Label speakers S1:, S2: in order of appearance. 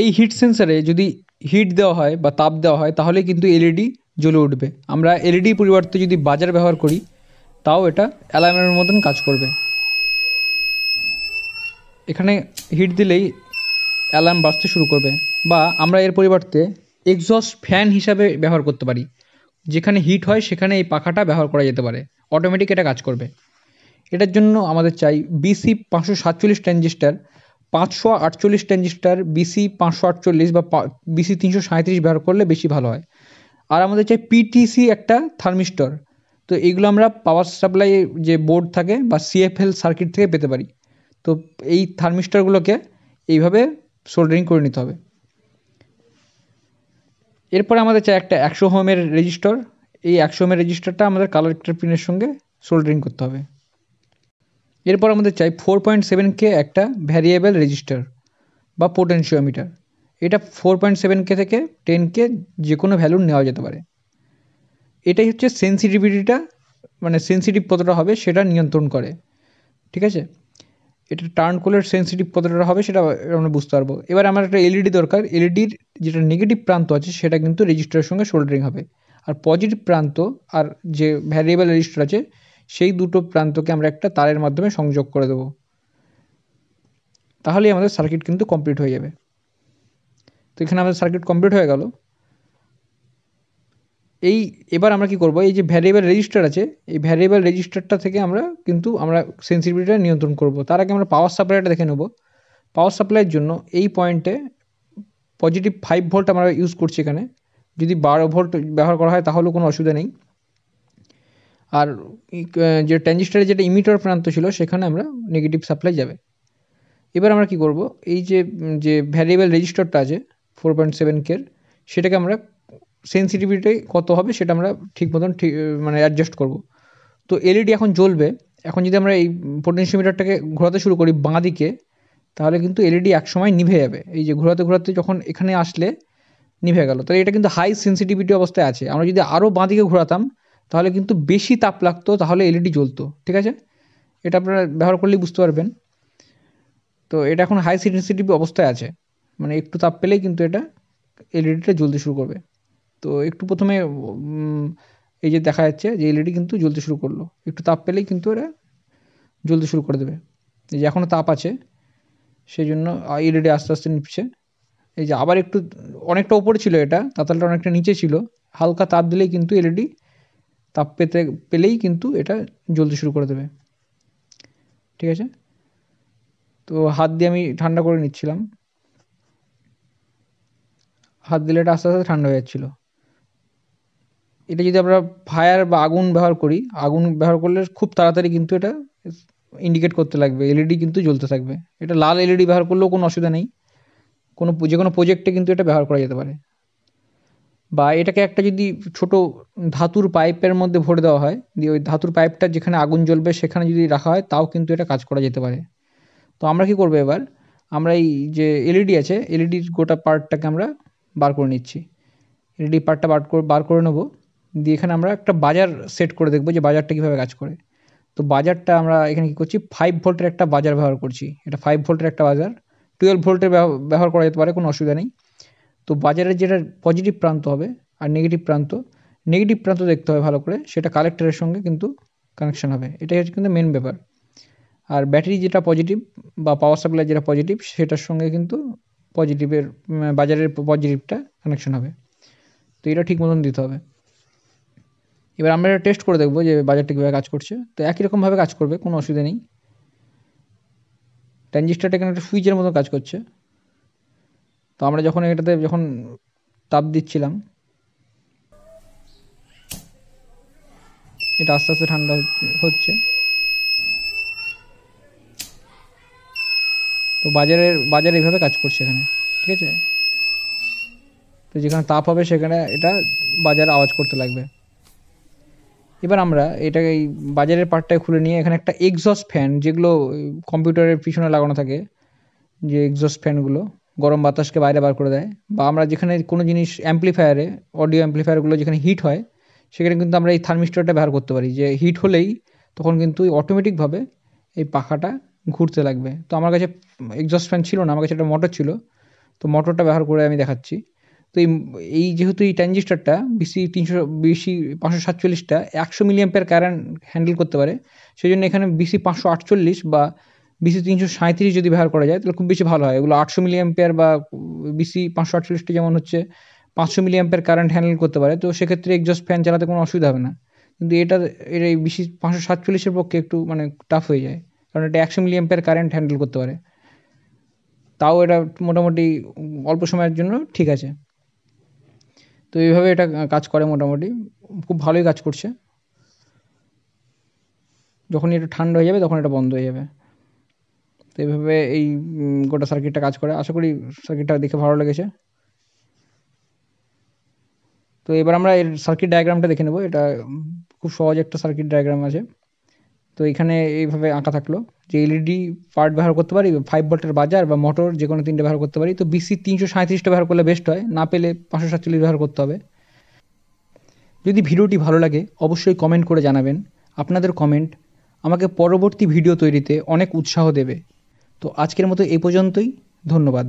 S1: এই হিট সেন্সারে যদি হিট দেওয়া হয় বা তাপ দেওয়া হয় তাহলে কিন্তু এলইডি e জ্বলে উঠবে আমরা এলইডি e পরিবর্তে যদি বাজার ব্যবহার করি তাও এটা অ্যালার্মের মতন কাজ করবে এখানে হিট দিলেই অ্যালার্ম বাঁচতে শুরু করবে বা আমরা এর পরিবর্তে এক্সস্ট ফ্যান হিসাবে ব্যবহার করতে পারি যেখানে হিট হয় সেখানে এই পাখাটা ব্যবহার করা যেতে পারে অটোমেটিক এটা কাজ করবে এটার জন্য আমাদের চাই বিসি পাঁচশো সাতচল্লিশ ট্রানজিস্টার পাঁচশো আটচল্লিশ ট্রানজিস্টার বিসি পাঁচশো আটচল্লিশ বা বিসি তিনশো সাঁইত্রিশ ব্যবহার করলে বেশি ভালো হয় আর আমাদের চাই পিটিসি একটা থার্মিস্টর তো এইগুলো আমরা পাওয়ার সাপ্লাই যে বোর্ড থাকে বা সিএফএল সার্কিট থেকে পেতে পারি তো এই থার্মিস্টারগুলোকে এইভাবে সোল্ডারিং করে নিতে হবে এরপরে আমাদের চাই একটা একশো হোমের রেজিস্টার এই একশো হোমের রেজিস্টারটা আমাদের কালার ক্টার পিনের সঙ্গে সোল্ডারিং করতে হবে এরপর আমাদের চাই ফোর পয়েন্ট সেভেনকে একটা ভ্যারিয়েবল রেজিস্টার বা পোটেনশিওমিটার এটা ফোর পয়েন্ট সেভেন কে থেকে টেন কে যে কোনো ভ্যালু নেওয়া যেতে পারে এটাই হচ্ছে সেন্সিটিভিটিটা মানে সেন্সিটিভ কতটা হবে সেটা নিয়ন্ত্রণ করে ঠিক আছে এটা টার্ন কোলের সেন্সিটিভ কতটা হবে সেটা আমরা বুঝতে পারবো এবার আমার একটা এলইডি e দরকার এলইডির e যেটা নেগেটিভ প্রান্ত আছে সেটা কিন্তু রেজিস্টারের সঙ্গে সোল্ডারিং হবে আর পজিটিভ প্রান্ত আর যে ভ্যারিয়েবল রেজিস্টার আছে সেই দুটো প্রান্তকে আমরা একটা তারের মাধ্যমে সংযোগ করে দেব তাহলেই আমাদের সার্কিট কিন্তু কমপ্লিট হয়ে যাবে তো এখানে আমাদের সার্কিট কমপ্লিট হয়ে গেল এই এবার আমরা কি করব এই যে ভ্যারিয়েবল রেজিস্টার আছে এই ভ্যারিয়েবল রেজিস্টারটা থেকে আমরা কিন্তু আমরা সেন্সিটিভিটিটা নিয়ন্ত্রণ করব তার আগে আমরা পাওয়ার সাপ্লাইটা দেখে নেব পাওয়ার সাপ্লাইয়ের জন্য এই পয়েন্টে পজিটিভ ফাইভ ভোল্ট আমরা ইউজ করছি এখানে যদি বারো ভোল্ট ব্যবহার করা হয় তাহলেও কোনো অসুবিধা নেই আর যে ট্রানজিস্টারের যেটা ইমিটার প্রান্ত ছিল সেখানে আমরা নেগেটিভ সাপ্লাই যাবে এবার আমরা কি করব এই যে যে ভ্যারিয়েবল রেজিস্টারটা আছে ফোর পয়েন্ট সেভেন কের সেটাকে আমরা সেন্সিটিভিটি কত হবে সেটা আমরা ঠিক মতন ঠিক মানে অ্যাডজাস্ট করব তো এলইডি e এখন জ্বলবে এখন যদি আমরা এই পোটেনশিওমিটারটাকে ঘোরাতে শুরু করি বাঁ দিকে তাহলে কিন্তু এলইডি e একসময় নিভে যাবে এই যে ঘোরাতে ঘোরাতে যখন এখানে আসলে নিভে গেল তাহলে এটা কিন্তু হাই সেন্সিটিভিটি অবস্থায় আছে আমরা যদি আরও বাঁ দিকে ঘোরাতাম তাহলে কিন্তু বেশি তাপ লাগতো তাহলে এলইডি e জ্বলতো ঠিক আছে এটা আপনারা ব্যবহার করলেই বুঝতে পারবেন তো এটা এখন হাই সেন্সিটিভ অবস্থায় আছে মানে একটু তাপ পেলেই কিন্তু এটা এলইডিটা e জ্বলতে শুরু করবে তো একটু প্রথমে এই যে দেখা যাচ্ছে যে এলইডি e কিন্তু জ্বলতে শুরু করলো একটু তাপ পেলেই কিন্তু এটা জ্বলতে শুরু করে দেবে এই যে এখনও তাপ আছে সেই জন্য এলইডি আস্তে আস্তে নিচ্ছে এই যে আবার একটু অনেকটা ওপরে ছিল এটা তাতালটা অনেকটা নিচে ছিল হালকা তাপ দিলেই কিন্তু এলইডি তাপ পেতে পেলেই কিন্তু এটা জ্বলতে শুরু করে দেবে ঠিক আছে তো হাত দিয়ে আমি ঠান্ডা করে নিচ্ছিলাম হাত দিলে এটা আস্তে আস্তে ঠান্ডা হয়ে যাচ্ছিল এটা যদি আমরা ফায়ার বা আগুন ব্যবহার করি আগুন ব্যবহার করলে খুব তাড়াতাড়ি কিন্তু এটা ইন্ডিকেট করতে লাগবে এলইডি e কিন্তু জ্বলতে থাকবে এটা লাল এলইডি e ব্যবহার করলেও কোনো অসুবিধা নেই কোনো যে কোনো প্রোজেক্টে কিন্তু এটা ব্যবহার করা যেতে পারে বা এটাকে একটা যদি ছোট ধাতুর পাইপের মধ্যে ভরে দেওয়া হয় দিয়ে ওই ধাতুর পাইপটা যেখানে আগুন জ্বলবে সেখানে যদি রাখা হয় তাও কিন্তু এটা কাজ করা যেতে পারে তো আমরা কি করব এবার আমরা এই যে এলইডি আছে এলইডির গোটা পার্টটাকে আমরা বার করে নিচ্ছি এলইডি পার্টটা বার করে বার করে নেবো দিয়ে এখানে আমরা একটা বাজার সেট করে দেখবো যে বাজারটা কীভাবে কাজ করে তো বাজারটা আমরা এখানে কী করছি ফাইভ ভোল্টের একটা বাজার ব্যবহার করছি এটা ফাইভ ভোল্টের একটা বাজার টুয়েলভ ভোল্টের ব্যবহার করা যেতে পারে কোনো অসুবিধা নেই তো বাজারের যেটা পজিটিভ প্রান্ত হবে আর নেগেটিভ প্রান্ত নেগেটিভ প্রান্ত দেখতে হবে ভালো করে সেটা কালেক্টরের সঙ্গে কিন্তু কানেকশান হবে এটাই হচ্ছে কিন্তু মেন ব্যাপার আর ব্যাটারি যেটা পজিটিভ বা পাওয়ার সাপ্লাই যেটা পজিটিভ সেটার সঙ্গে কিন্তু পজিটিভের বাজারের পজিটিভটা কানেকশান হবে তো এটা ঠিক মতন দিতে হবে এবার আমরা এটা টেস্ট করে দেখবো যে বাজারটা কীভাবে কাজ করছে তো একই রকমভাবে কাজ করবে কোনো অসুবিধা নেই ট্রানজিস্টারটা এখানে একটা সুইচের মতো কাজ করছে তো আমরা যখন এটাতে যখন তাপ দিচ্ছিলাম এটা আস্তে আস্তে ঠান্ডা হচ্ছে তো বাজারের বাজার এইভাবে কাজ করছে এখানে ঠিক আছে তো যেখানে তাপ হবে সেখানে এটা বাজার আওয়াজ করতে লাগবে এবার আমরা এটা এই বাজারের পার্টটায় খুলে নিয়ে এখানে একটা এক্সস ফ্যান যেগুলো কম্পিউটারের পিছনে লাগানো থাকে যে এক্সস্ট ফ্যানগুলো গরম বাতাসকে বাইরে বার করে দেয় বা আমরা যেখানে কোনো জিনিস অ্যাম্প্লিফায়ারে অডিও অ্যাম্প্লিফায়ারগুলো যেখানে হিট হয় সেখানে কিন্তু আমরা এই থার্মিস্টারটা ব্যবহার করতে পারি যে হিট হলেই তখন কিন্তু অটোমেটিকভাবে এই পাখাটা ঘুরতে লাগবে তো আমার কাছে এক্সস্ট ফ্যান ছিল না আমার কাছে একটা মোটর ছিল তো মোটরটা ব্যবহার করে আমি দেখাচ্ছি তো এই এই যেহেতু এই ট্রানজিস্টারটা বিসি তিনশো বিসি পাঁচশো সাতচল্লিশটা একশো মিলিয়াম্পের কারেন্ট হ্যান্ডেল করতে পারে সেই জন্য এখানে বিসি পাঁচশো আটচল্লিশ বা বিসি তিনশো সাঁত্রিশ যদি ব্যবহার করা যায় তাহলে খুব বেশি ভালো হয় এগুলো আটশো মিলি বা বিসি পাঁচশো আটচল্লিশটি যেমন হচ্ছে পাঁচশো মিলি কারেন্ট হ্যান্ডেল করতে পারে তো সেক্ষেত্রে এক্সস্ট ফ্যান চালাতে কোনো অসুবিধা হবে না কিন্তু এটা এর এই বিসি পাঁচশো সাতচল্লিশের পক্ষে একটু মানে টাফ হয়ে যায় কারণ এটা একশো মিলি অ্যাম্পেয়ার কারেন্ট হ্যান্ডেল করতে পারে তাও এটা মোটামুটি অল্প সময়ের জন্য ঠিক আছে তো এইভাবে এটা কাজ করে মোটামুটি খুব ভালোই কাজ করছে যখন এটা ঠান্ডা হয়ে যাবে তখন এটা বন্ধ হয়ে যাবে তো এইভাবে এই গোটা সার্কিটটা কাজ করে আশা করি সার্কিটটা দেখে ভালো লেগেছে তো এবার আমরা এর সার্কিট ডায়াগ্রামটা দেখে নেব এটা খুব সহজ একটা সার্কিট ডায়াগ্রাম আছে তো এখানে এইভাবে আঁকা থাকলো যে এলইডি পার্ট ব্যবহার করতে পারি ফাইভ ভোল্টের বাজার বা মোটর যে কোনো তিনটে ব্যবহার করতে পারি তো বিসি তিনশো সাঁত্রিশটা ব্যবহার করলে বেস্ট হয় না পেলে পাঁচশো সাতচল্লিশ ব্যবহার করতে হবে যদি ভিডিওটি ভালো লাগে অবশ্যই কমেন্ট করে জানাবেন আপনাদের কমেন্ট আমাকে পরবর্তী ভিডিও তৈরিতে অনেক উৎসাহ দেবে তো আজকের মতো এই পর্যন্তই ধন্যবাদ